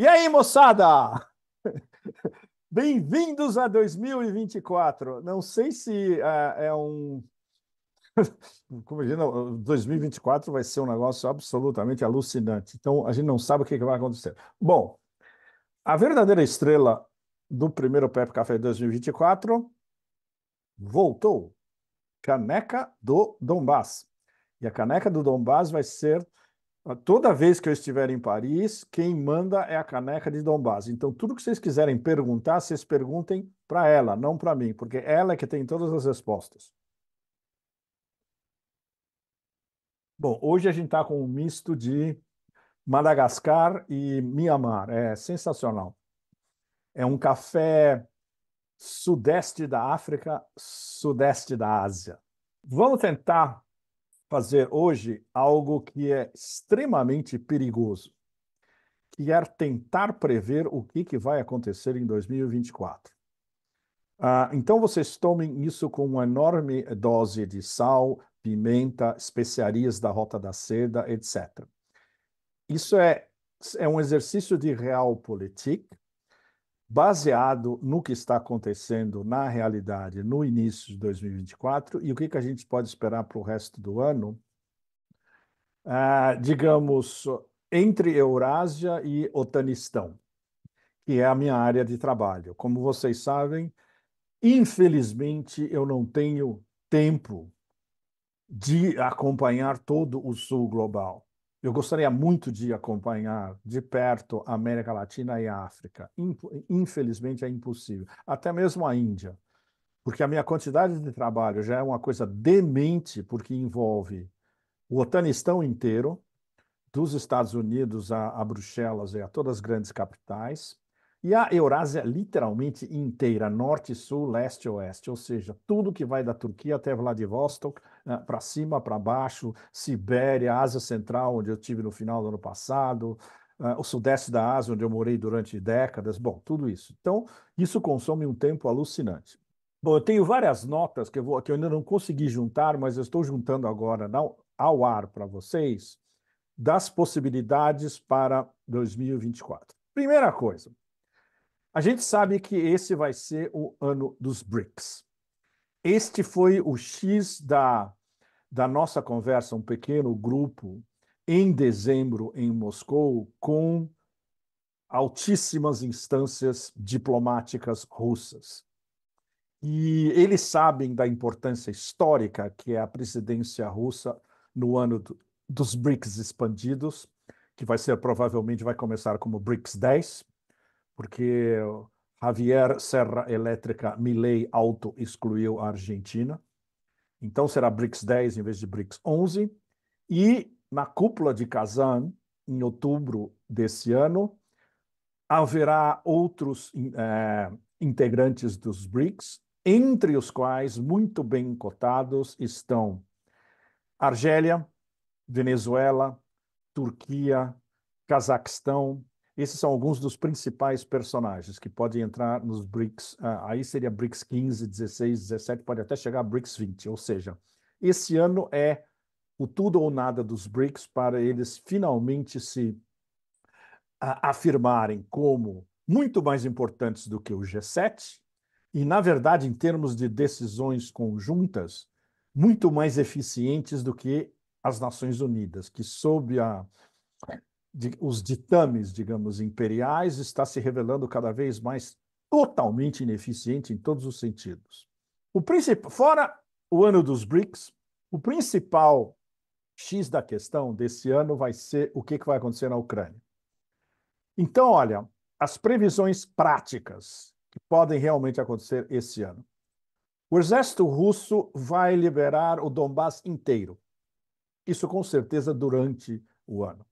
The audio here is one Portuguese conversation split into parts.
E aí, moçada? Bem-vindos a 2024. Não sei se é, é um. Como eu digo, 2024 vai ser um negócio absolutamente alucinante. Então, a gente não sabe o que vai acontecer. Bom, a verdadeira estrela do primeiro Pep Café 2024 voltou. Caneca do Dombás. E a caneca do Dombás vai ser ah, toda vez que eu estiver em Paris, quem manda é a caneca de Dombás. Então, tudo que vocês quiserem perguntar, vocês perguntem para ela, não para mim, porque ela é que tem todas as respostas. Bom, hoje a gente está com um misto de Madagascar e Mianmar. É sensacional. É um café sudeste da África, sudeste da Ásia. Vamos tentar fazer hoje algo que é extremamente perigoso, que é tentar prever o que, que vai acontecer em 2024. Ah, então vocês tomem isso com uma enorme dose de sal, pimenta, especiarias da Rota da Seda, etc. Isso é, é um exercício de realpolitik, baseado no que está acontecendo na realidade no início de 2024 e o que, que a gente pode esperar para o resto do ano, ah, digamos, entre Eurásia e Otanistão, que é a minha área de trabalho. Como vocês sabem, infelizmente eu não tenho tempo de acompanhar todo o sul global. Eu gostaria muito de acompanhar de perto a América Latina e a África. Infelizmente é impossível. Até mesmo a Índia. Porque a minha quantidade de trabalho já é uma coisa demente, porque envolve o Otanistão inteiro, dos Estados Unidos a, a Bruxelas e a todas as grandes capitais, e a Eurásia literalmente inteira, norte, sul, leste, oeste, ou seja, tudo que vai da Turquia até Vladivostok, né, para cima, para baixo, Sibéria, Ásia Central, onde eu tive no final do ano passado, né, o sudeste da Ásia, onde eu morei durante décadas, bom, tudo isso. Então, isso consome um tempo alucinante. Bom, eu tenho várias notas que eu, vou, que eu ainda não consegui juntar, mas eu estou juntando agora ao ar para vocês, das possibilidades para 2024. Primeira coisa, a gente sabe que esse vai ser o ano dos BRICS. Este foi o X da, da nossa conversa, um pequeno grupo, em dezembro, em Moscou, com altíssimas instâncias diplomáticas russas. E eles sabem da importância histórica que é a presidência russa no ano do, dos BRICS expandidos, que vai ser provavelmente vai começar como BRICS 10, porque Javier Serra Elétrica Milley auto-excluiu a Argentina. Então será BRICS 10 em vez de BRICS 11. E na cúpula de Kazan, em outubro desse ano, haverá outros é, integrantes dos BRICS, entre os quais, muito bem cotados, estão Argélia, Venezuela, Turquia, Cazaquistão, esses são alguns dos principais personagens que podem entrar nos BRICS. Ah, aí seria BRICS 15, 16, 17, pode até chegar a BRICS 20. Ou seja, esse ano é o tudo ou nada dos BRICS para eles finalmente se afirmarem como muito mais importantes do que o G7 e, na verdade, em termos de decisões conjuntas, muito mais eficientes do que as Nações Unidas, que sob a de, os ditames, digamos, imperiais, está se revelando cada vez mais totalmente ineficiente em todos os sentidos. O principal Fora o ano dos BRICS, o principal X da questão desse ano vai ser o que, que vai acontecer na Ucrânia. Então, olha, as previsões práticas que podem realmente acontecer esse ano. O exército russo vai liberar o Donbass inteiro. Isso com certeza durante o ano.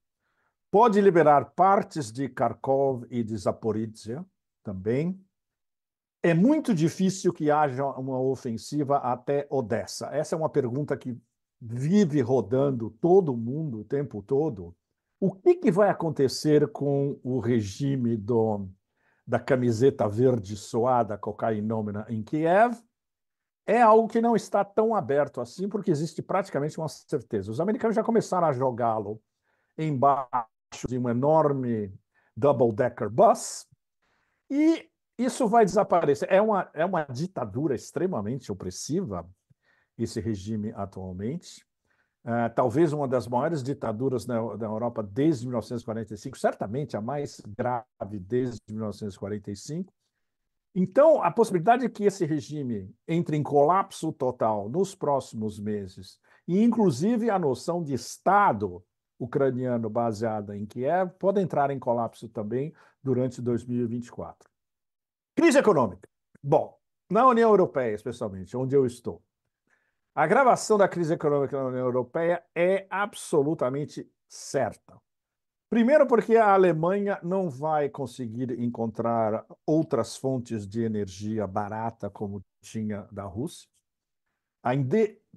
Pode liberar partes de Kharkov e de Zaporizhia também. É muito difícil que haja uma ofensiva até Odessa. Essa é uma pergunta que vive rodando todo mundo o tempo todo. O que, que vai acontecer com o regime do, da camiseta verde soada, cocainômena, em Kiev? É algo que não está tão aberto assim, porque existe praticamente uma certeza. Os americanos já começaram a jogá-lo embaixo de um enorme double-decker bus, e isso vai desaparecer. É uma, é uma ditadura extremamente opressiva, esse regime atualmente. Uh, talvez uma das maiores ditaduras na, na, Europa desde 1945, certamente a mais grave desde 1945. Então, a possibilidade de que esse regime entre em colapso total nos próximos meses, e inclusive a noção de Estado ucraniano baseada em Kiev pode entrar em colapso também durante 2024. Crise econômica. Bom, na União Europeia, especialmente, onde eu estou, a gravação da crise econômica na União Europeia é absolutamente certa. Primeiro, porque a Alemanha não vai conseguir encontrar outras fontes de energia barata como tinha da Rússia. A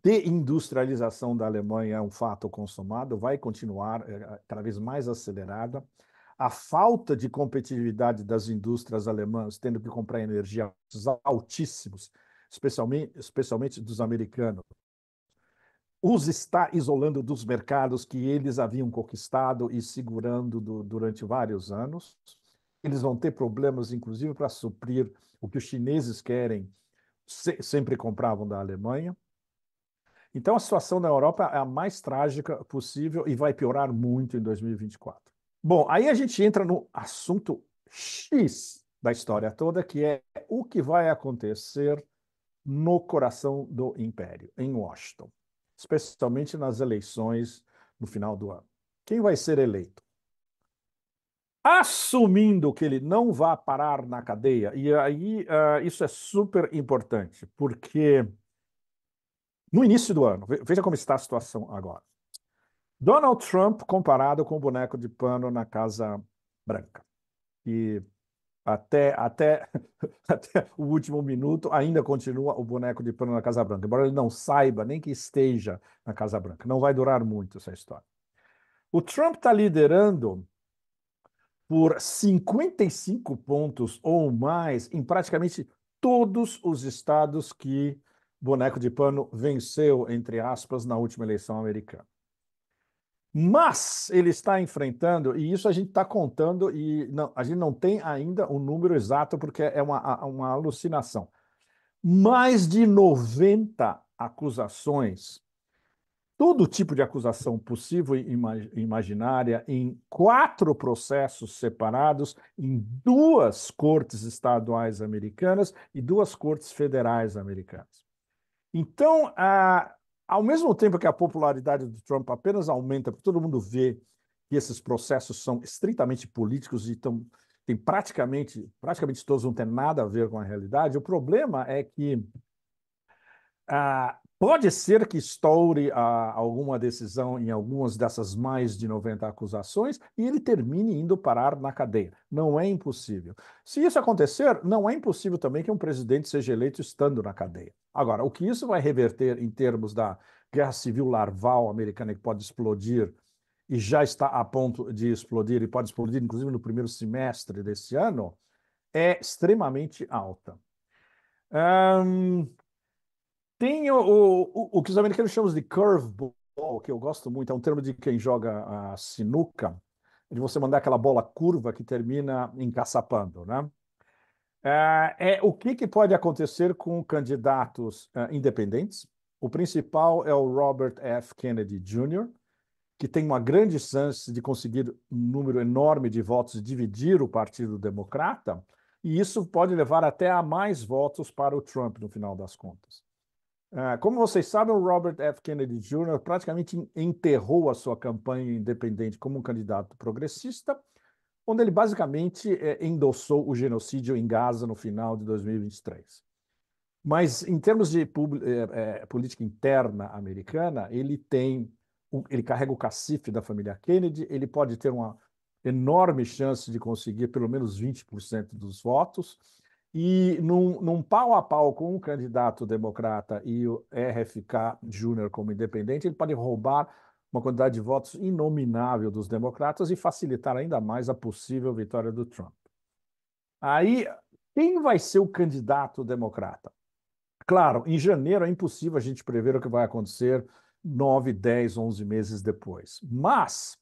deindustrialização da Alemanha é um fato consumado, vai continuar é, é, cada vez mais acelerada. A falta de competitividade das indústrias alemãs, tendo que comprar energia altíssimos, especialmente, especialmente dos americanos, os está isolando dos mercados que eles haviam conquistado e segurando do, durante vários anos. Eles vão ter problemas, inclusive, para suprir o que os chineses querem se, sempre compravam da Alemanha. Então, a situação na Europa é a mais trágica possível e vai piorar muito em 2024. Bom, aí a gente entra no assunto X da história toda, que é o que vai acontecer no coração do Império, em Washington, especialmente nas eleições no final do ano. Quem vai ser eleito? assumindo que ele não vá parar na cadeia. E aí uh, isso é super importante, porque no início do ano, veja como está a situação agora. Donald Trump comparado com o boneco de pano na Casa Branca. E até, até, até o último minuto ainda continua o boneco de pano na Casa Branca, embora ele não saiba nem que esteja na Casa Branca. Não vai durar muito essa história. O Trump está liderando por 55 pontos ou mais em praticamente todos os estados que Boneco de Pano venceu, entre aspas, na última eleição americana. Mas ele está enfrentando, e isso a gente está contando, e não, a gente não tem ainda o um número exato, porque é uma, uma alucinação. Mais de 90 acusações todo tipo de acusação possível e imaginária em quatro processos separados, em duas cortes estaduais americanas e duas cortes federais americanas. Então, a, ao mesmo tempo que a popularidade do Trump apenas aumenta, porque todo mundo vê que esses processos são estritamente políticos e tão, tem praticamente, praticamente todos não têm nada a ver com a realidade, o problema é que Pode ser que estoure a, alguma decisão em algumas dessas mais de 90 acusações e ele termine indo parar na cadeia. Não é impossível. Se isso acontecer, não é impossível também que um presidente seja eleito estando na cadeia. Agora, o que isso vai reverter em termos da guerra civil larval americana que pode explodir e já está a ponto de explodir, e pode explodir inclusive no primeiro semestre desse ano, é extremamente alta. Um, tem o, o, o que os americanos chamam de curveball, que eu gosto muito, é um termo de quem joga a sinuca, de você mandar aquela bola curva que termina encaçapando, né? É, é o que, que pode acontecer com candidatos uh, independentes. O principal é o Robert F. Kennedy Jr., que tem uma grande chance de conseguir um número enorme de votos e dividir o Partido Democrata, e isso pode levar até a mais votos para o Trump no final das contas. Ah, como vocês sabem, o Robert F. Kennedy Jr. praticamente enterrou a sua campanha independente como um candidato progressista, onde ele basicamente é, endossou o genocídio em Gaza no final de 2023. Mas, em termos de é, é, política interna americana, ele tem, ele carrega o cacife da família Kennedy, ele pode ter uma enorme chance de conseguir pelo menos 20% dos votos, e num, num pau a pau com o candidato democrata e o RFK Júnior como independente, ele pode roubar uma quantidade de votos inominável dos democratas e facilitar ainda mais a possível vitória do Trump. Aí, quem vai ser o candidato democrata? Claro, em janeiro é impossível a gente prever o que vai acontecer nove, dez, onze meses depois. Mas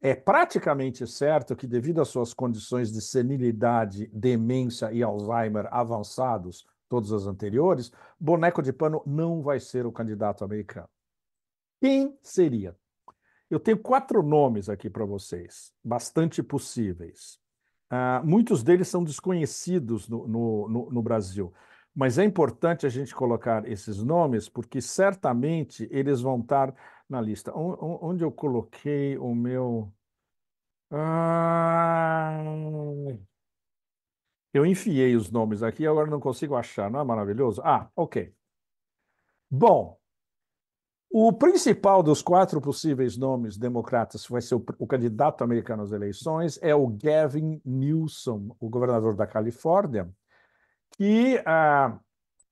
é praticamente certo que, devido às suas condições de senilidade, demência e Alzheimer avançados, todas as anteriores, Boneco de Pano não vai ser o candidato americano. Quem seria? Eu tenho quatro nomes aqui para vocês, bastante possíveis. Uh, muitos deles são desconhecidos no, no, no, no Brasil, mas é importante a gente colocar esses nomes porque certamente eles vão estar na lista. Onde eu coloquei o meu. Ah... Eu enfiei os nomes aqui, agora não consigo achar, não é maravilhoso? Ah, ok. Bom, o principal dos quatro possíveis nomes democratas vai ser o, o, candidato americano às eleições é o Gavin Newsom, o governador da Califórnia, que ah,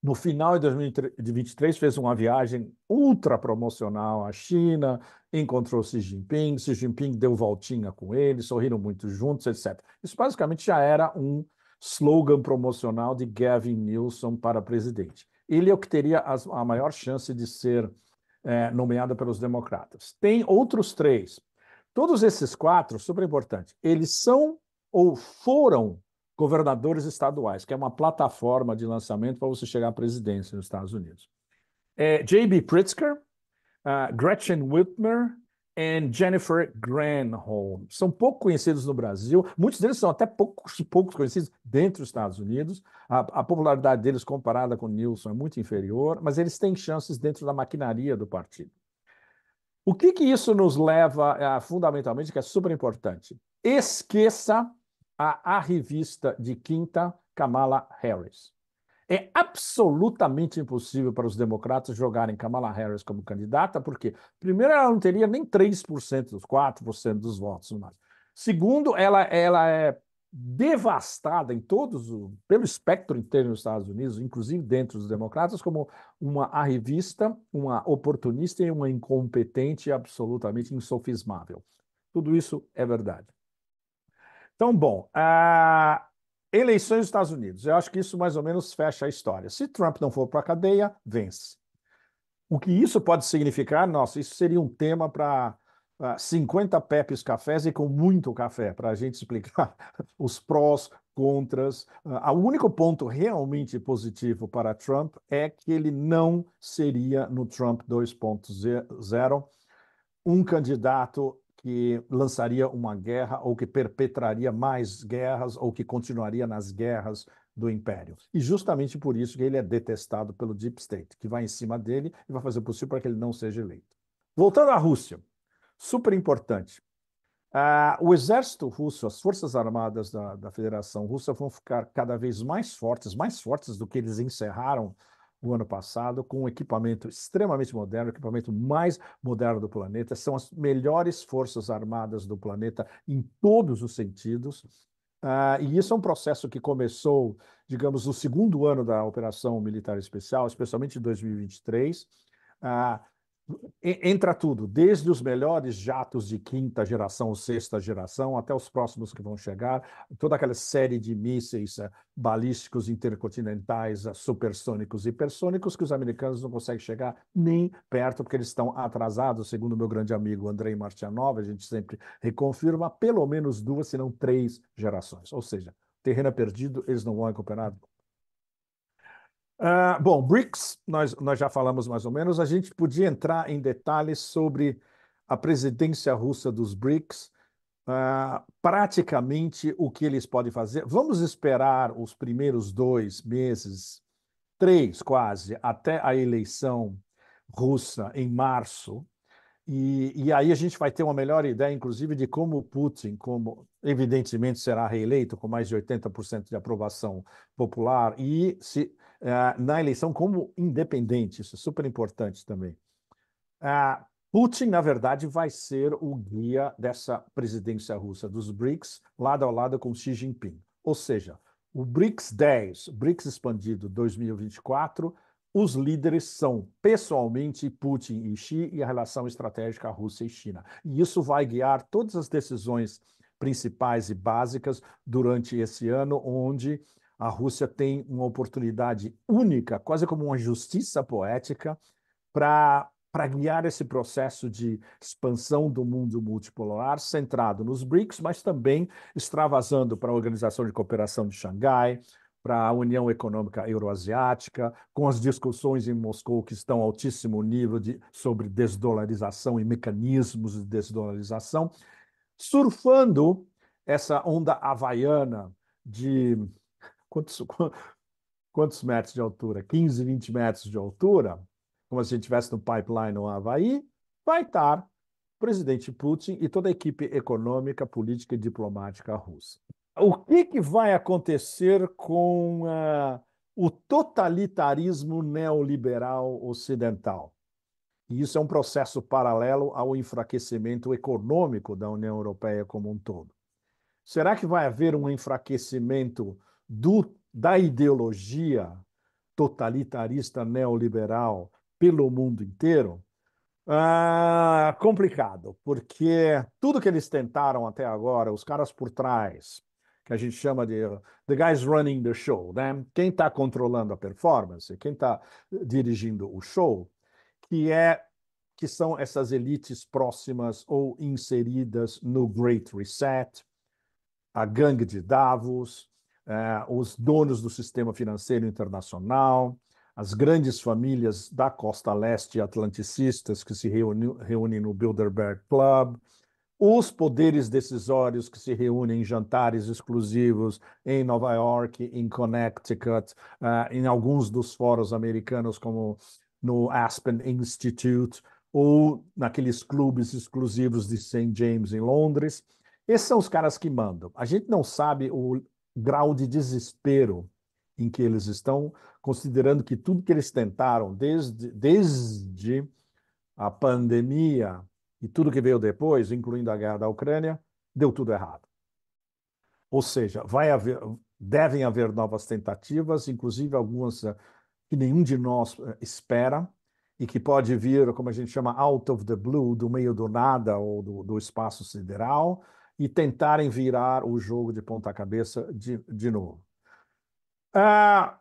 no final de 2023, fez uma viagem ultra promocional à China, encontrou Xi Jinping, Xi Jinping deu voltinha com ele, sorriram muito juntos, etc. Isso basicamente já era um slogan promocional de Gavin Newsom para presidente. Ele é o que teria a maior chance de ser é, nomeado pelos democratas. Tem outros três. Todos esses quatro, super importante, eles são ou foram governadores estaduais, que é uma plataforma de lançamento para você chegar à presidência nos Estados Unidos. É, J.B. Pritzker, uh, Gretchen Whitmer e Jennifer Granholm. São pouco conhecidos no Brasil, muitos deles são até poucos, poucos conhecidos dentro dos Estados Unidos. A, a popularidade deles comparada com Nilson é muito inferior, mas eles têm chances dentro da maquinaria do partido. O que, que isso nos leva, uh, fundamentalmente, que é super importante? Esqueça a, a revista de quinta Kamala Harris. É absolutamente impossível para os democratas jogarem Kamala Harris como candidata, porque, primeiro, ela não teria nem 3% dos 4% dos votos. Mas. Segundo, ela, ela é devastada em todos pelo espectro inteiro nos Estados Unidos, inclusive dentro dos democratas, como uma arrivista, uma oportunista e uma incompetente absolutamente insofismável. Tudo isso é verdade. Então, bom, ah, eleições nos Estados Unidos. Eu acho que isso mais ou menos fecha a história. Se Trump não for para a cadeia, vence. O que isso pode significar? Nossa, isso seria um tema para 50 ah, Pepes cafés e com muito café, para a gente explicar os prós, contras. Ah, o único ponto realmente positivo para Trump é que ele não seria, no Trump 2.0, um candidato que lançaria uma guerra ou que perpetraria mais guerras ou que continuaria nas guerras do império. E justamente por isso que ele é detestado pelo deep state, que vai em cima dele e vai fazer o possível para que ele não seja eleito. Voltando à Rússia, super importante. Ah, o exército russo, as forças armadas da, da Federação Russa vão ficar cada vez mais fortes, mais fortes do que eles encerraram o ano passado, com um equipamento extremamente moderno, o equipamento mais moderno do planeta, são as melhores forças armadas do planeta em todos os sentidos. Uh, e isso é um processo que começou, digamos, no segundo ano da Operação Militar Especial, especialmente em 2023. Uh, entra tudo, desde os melhores jatos de quinta geração, ou sexta geração, até os próximos que vão chegar, toda aquela série de mísseis eh, balísticos intercontinentais, eh, supersônicos e hipersônicos, que os americanos não conseguem chegar nem perto, porque eles estão atrasados, segundo meu grande amigo Andrei Martianov, a gente sempre reconfirma, pelo menos duas, se não três gerações. Ou seja, terreno é perdido, eles não vão recuperar Uh, bom, BRICS, nós, nós já falamos mais ou menos. A gente podia entrar em detalhes sobre a presidência russa dos BRICS, uh, praticamente o que eles podem fazer. Vamos esperar os primeiros dois meses, três quase, até a eleição russa em março. E, e aí a gente vai ter uma melhor ideia, inclusive, de como Putin, como evidentemente será reeleito com mais de 80% de aprovação popular, e se uh, na eleição como independente. Isso é super importante também. Uh, Putin, na verdade, vai ser o guia dessa presidência russa dos BRICS, lado a lado com Xi Jinping. Ou seja, o BRICS 10, BRICS expandido 2024, os líderes são pessoalmente Putin e Xi e a relação estratégica Rússia e China. E isso vai guiar todas as decisões principais e básicas durante esse ano, onde a Rússia tem uma oportunidade única, quase como uma justiça poética, para para guiar esse processo de expansão do mundo multipolar, centrado nos BRICS, mas também extravasando para a Organização de Cooperação de Xangai, para a União Econômica Euroasiática, com as discussões em Moscou que estão a altíssimo nível de, sobre desdolarização e mecanismos de desdolarização, surfando essa onda havaiana de quantos, quantos metros de altura? 15, 20 metros de altura, como se a gente estivesse no pipeline no Havaí, vai estar o presidente Putin e toda a equipe econômica, política e diplomática russa. O que, que vai acontecer com uh, o totalitarismo neoliberal ocidental? E isso é um processo paralelo ao enfraquecimento econômico da União Europeia como um todo. Será que vai haver um enfraquecimento do, da ideologia totalitarista neoliberal pelo mundo inteiro, ah, complicado, porque tudo que eles tentaram até agora, os caras por trás, que a gente chama de the guys running the show, né? Quem está controlando a performance, quem está dirigindo o show, que é que são essas elites próximas ou inseridas no Great Reset, a gangue de Davos, eh, os donos do sistema financeiro internacional, as grandes famílias da costa leste atlanticistas que se reúnem no Bilderberg Club, os poderes decisórios que se reúnem em jantares exclusivos em Nova York, em Connecticut, uh, em alguns dos fóruns americanos, como no Aspen Institute, ou naqueles clubes exclusivos de St. James, em Londres. Esses são os caras que mandam. A gente não sabe o, grau de desespero em que eles estão, considerando que tudo que eles tentaram desde, desde a pandemia e tudo que veio depois, incluindo a guerra da Ucrânia, deu tudo errado. Ou seja, vai haver, devem haver novas tentativas, inclusive algumas eh, que nenhum de nós eh, espera e que pode vir, como a gente chama, out of the blue, do meio do nada ou do, do espaço sideral, e tentarem virar o jogo de ponta cabeça de, de novo. É,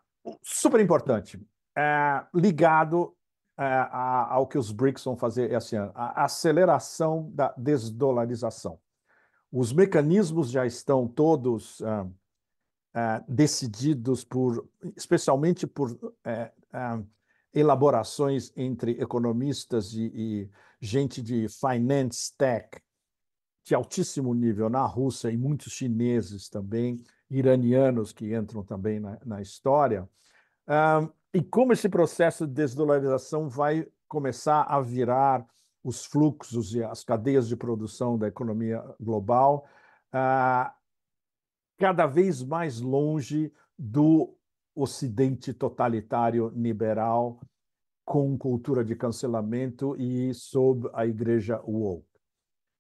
super importante, é, ligado é, ao que os BRICS vão fazer esse ano, a aceleração da desdolarização. Os mecanismos já estão todos decididos por, especialmente por elaborações entre economistas e, e gente de finance tech, de altíssimo nível na Rússia e muitos chineses também, iranianos que entram também na, na história. e como esse processo de desdolarização vai começar a virar os fluxos e as cadeias de produção da economia global ah, cada vez mais longe do Ocidente totalitário liberal com cultura de cancelamento e sob a Igreja UOL.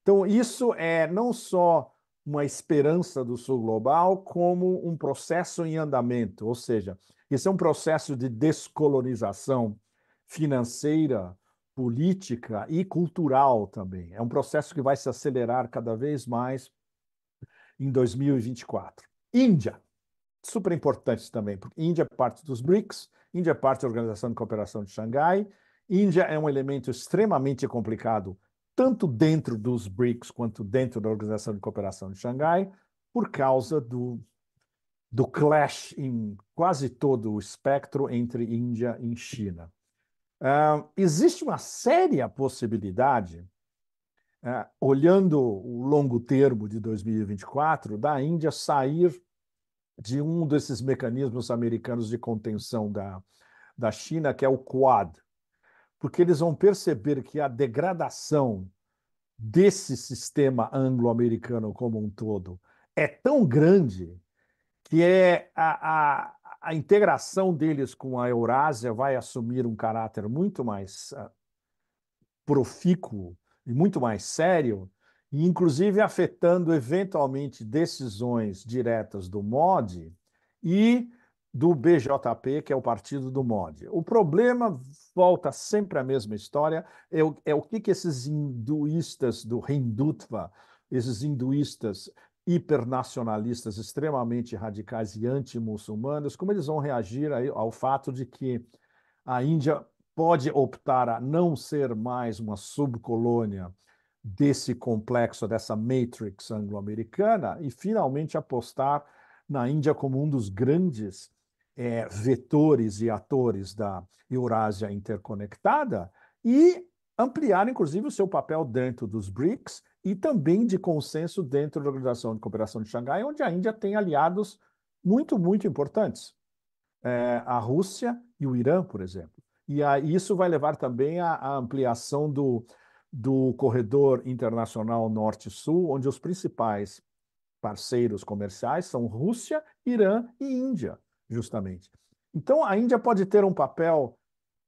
Então, isso é não só uma esperança do Sul Global, como um processo em andamento, ou seja, isso é um processo de descolonização financeira, política e cultural também. É um processo que vai se acelerar cada vez mais em 2024. Índia, super importante também, porque Índia é parte dos BRICS, Índia é parte da Organização de Cooperação de Xangai, Índia é um elemento extremamente complicado tanto dentro dos BRICS quanto dentro da Organização de Cooperação de Xangai, por causa do, do clash em quase todo o espectro entre Índia e China. Uh, existe uma séria possibilidade, uh, olhando o longo termo de 2024, da Índia sair de um desses mecanismos americanos de contenção da, da China, que é o Quad, porque eles vão perceber que a degradação desse sistema anglo-americano como um todo é tão grande que é a, a, a, integração deles com a Eurásia vai assumir um caráter muito mais ah, profícuo e muito mais sério, e inclusive afetando eventualmente decisões diretas do MOD e do BJP, que é o partido do MOD. O problema volta sempre à mesma história, é o, é o que, que esses hinduistas do Hindutva, esses hinduistas hipernacionalistas extremamente radicais e anti-muçulmanos, como eles vão reagir ao fato de que a Índia pode optar a não ser mais uma subcolônia desse complexo, dessa matrix anglo-americana, e finalmente apostar na Índia como um dos grandes é, vetores e atores da Eurásia interconectada e ampliar, inclusive, o seu papel dentro dos BRICS e também de consenso dentro da Organização de Cooperação de Xangai, onde a Índia tem aliados muito, muito importantes. É, a Rússia e o Irã, por exemplo. E a, isso vai levar também à ampliação do, do corredor internacional norte-sul, onde os principais parceiros comerciais são Rússia, Irã e Índia justamente. Então, a Índia pode ter um papel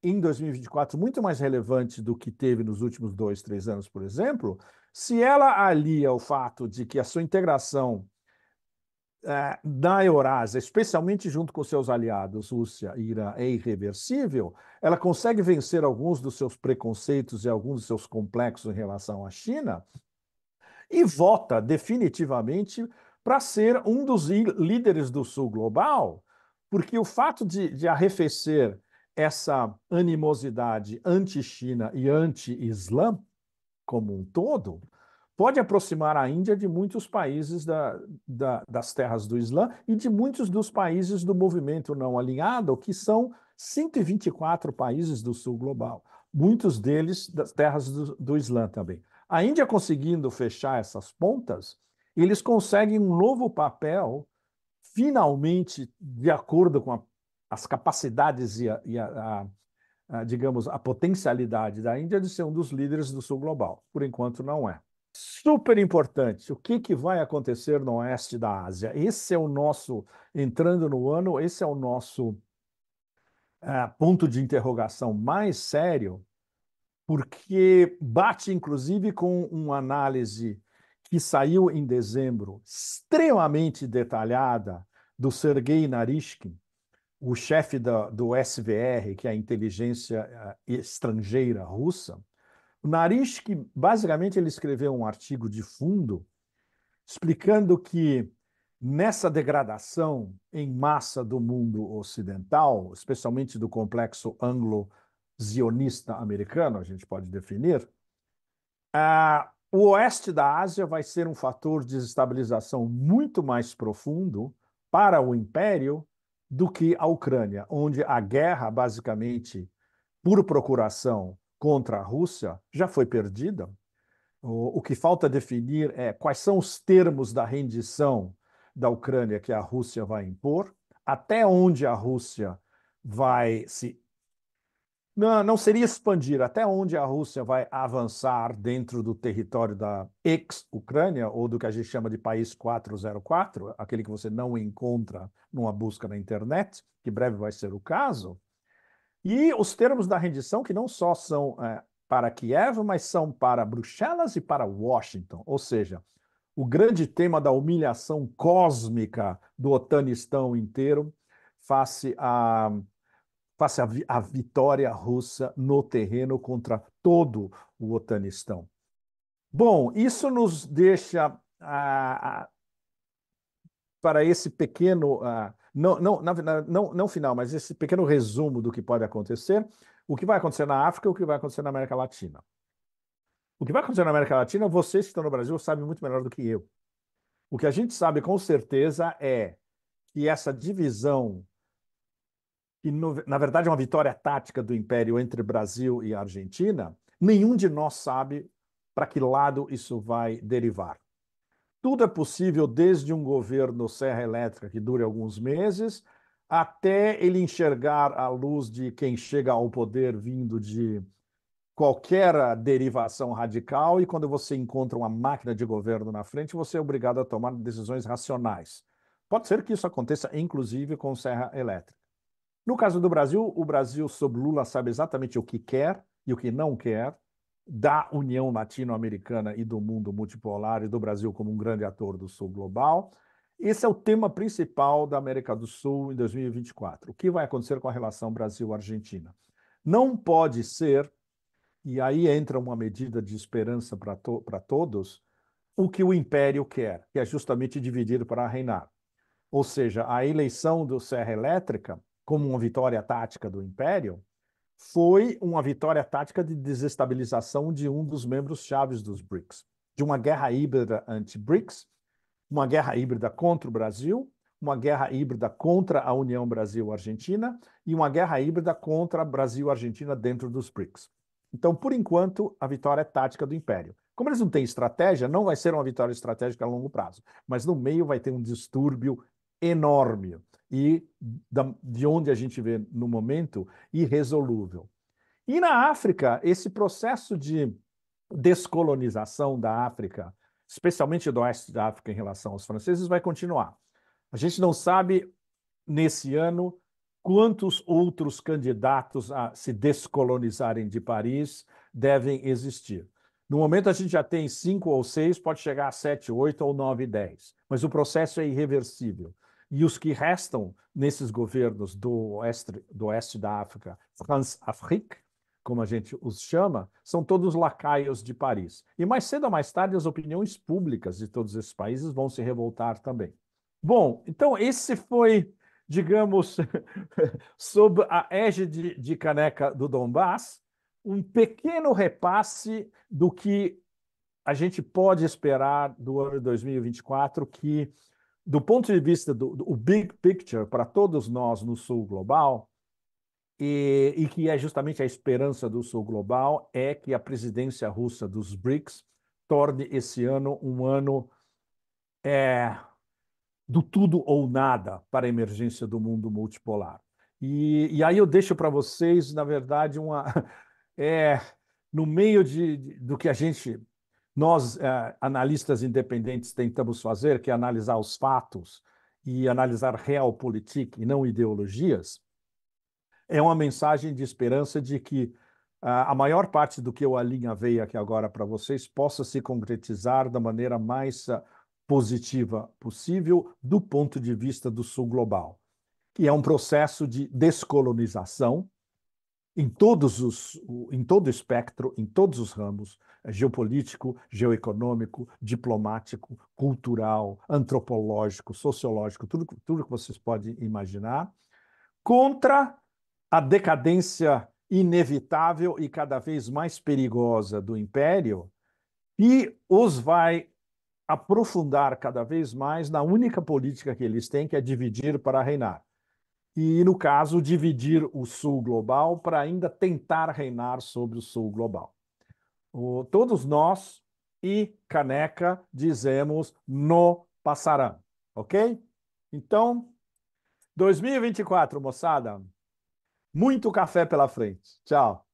em 2024 muito mais relevante do que teve nos últimos dois, três anos, por exemplo, se ela alia o fato de que a sua integração é, da Eurásia, especialmente junto com seus aliados, Rússia e Irã, é irreversível, ela consegue vencer alguns dos seus preconceitos e alguns dos seus complexos em relação à China e vota definitivamente para ser um dos líderes do Sul global porque o fato de, de arrefecer essa animosidade anti-China e anti-Islã como um todo pode aproximar a Índia de muitos países da, da, das terras do Islã e de muitos dos países do movimento não alinhado, que são 124 países do sul global, muitos deles das terras do, do Islã também. A Índia conseguindo fechar essas pontas, eles conseguem um novo papel finalmente, de acordo com a, as capacidades e, a, e a, a, digamos, a potencialidade da Índia de ser um dos líderes do Sul global. Por enquanto, não é. Super importante. O que, que vai acontecer no oeste da Ásia? Esse é o nosso, entrando no ano, esse é o nosso Uh, ponto de interrogação mais sério, porque bate inclusive com uma análise que saiu em dezembro, extremamente detalhada, do Sergei Narishkin, o chefe da, do SVR, que é a inteligência eh, estrangeira russa, o Narishkin, basicamente, ele escreveu um artigo de fundo explicando que nessa degradação em massa do mundo ocidental, especialmente do complexo anglo-zionista americano, a gente pode definir, ah, o oeste da Ásia vai ser um fator de desestabilização muito mais profundo para o império do que a Ucrânia, onde a guerra, basicamente, por procuração contra a Rússia, já foi perdida. O, o que falta definir é quais são os termos da rendição da Ucrânia que a Rússia vai impor, até onde a Rússia vai se não, não seria expandir. Até onde a Rússia vai avançar dentro do território da ex-Ucrânia, ou do que a gente chama de país 404, aquele que você não encontra numa busca na internet, que breve vai ser o caso, e os termos da rendição que não só são é, para Kiev, mas são para Bruxelas e para Washington. Ou seja, o grande tema da humilhação cósmica do Otanistão inteiro face a face à vitória russa no terreno contra todo o Otanistão. Bom, isso nos deixa ah, ah, para esse pequeno, ah, não, não, na, não, não final, mas esse pequeno resumo do que pode acontecer, o que vai acontecer na África e o que vai acontecer na América Latina. O que vai acontecer na América Latina, vocês que estão no Brasil sabem muito melhor do que eu. O que a gente sabe com certeza é que essa divisão que no, na verdade é uma vitória tática do Império entre Brasil e Argentina, nenhum de nós sabe para que lado isso vai derivar. Tudo é possível desde um governo serra elétrica que dure alguns meses até ele enxergar a luz de quem chega ao poder vindo de qualquer derivação radical e quando você encontra uma máquina de governo na frente, você é obrigado a tomar decisões racionais. Pode ser que isso aconteça inclusive com serra elétrica. No caso do Brasil, o Brasil, sob Lula, sabe exatamente o que quer e o que não quer da União Latino-Americana e do mundo multipolar e do Brasil como um grande ator do Sul global. Esse é o tema principal da América do Sul em 2024. O que vai acontecer com a relação Brasil-Argentina? Não pode ser, e aí entra uma medida de esperança para to todos, o que o império quer, que é justamente dividir para reinar. Ou seja, a eleição do Serra Elétrica como uma vitória tática do Império, foi uma vitória tática de desestabilização de um dos membros chaves dos BRICS, de uma guerra híbrida anti-BRICS, uma guerra híbrida contra o Brasil, uma guerra híbrida contra a União Brasil-Argentina e uma guerra híbrida contra Brasil-Argentina dentro dos BRICS. Então, por enquanto, a vitória é tática do Império. Como eles não têm estratégia, não vai ser uma vitória estratégica a longo prazo, mas no meio vai ter um distúrbio enorme e de onde a gente vê no momento irresolúvel. E na África, esse processo de descolonização da África, especialmente do oeste da África em relação aos franceses, vai continuar. A gente não sabe nesse ano quantos outros candidatos a se descolonizarem de Paris devem existir. No momento a gente já tem cinco ou seis, pode chegar a sete, oito ou nove, dez. Mas o processo é irreversível e os que restam nesses governos do oeste, do oeste da África, France Afrique, como a gente os chama, são todos lacaios de Paris. E mais cedo ou mais tarde, as opiniões públicas de todos esses países vão se revoltar também. Bom, então esse foi, digamos, sob a égide de caneca do Donbass, um pequeno repasse do que a gente pode esperar do ano 2024, que do ponto de vista do, do big picture para todos nós no sul global, e, e, que é justamente a esperança do sul global, é que a presidência russa dos BRICS torne esse ano um ano é, do tudo ou nada para a emergência do mundo multipolar. E, e aí eu deixo para vocês, na verdade, uma. É, no meio de, de, do que a gente nós, é, analistas independentes, tentamos fazer, que é analisar os fatos e analisar realpolitik e não ideologias, é uma mensagem de esperança de que a maior parte do que eu alinhavei aqui agora para vocês possa se concretizar da maneira mais positiva possível do ponto de vista do Sul global, que é um processo de descolonização em todos os, em todo o espectro, em todos os ramos, geopolítico, geoeconômico, diplomático, cultural, antropológico, sociológico, tudo, tudo que vocês podem imaginar, contra a decadência inevitável e cada vez mais perigosa do império, e os vai aprofundar cada vez mais na única política que eles têm, que é dividir para reinar e, no caso, dividir o sul global para ainda tentar reinar sobre o sul global. O, todos nós e Caneca dizemos no passarão, ok? Então, 2024, moçada, muito café pela frente. Tchau.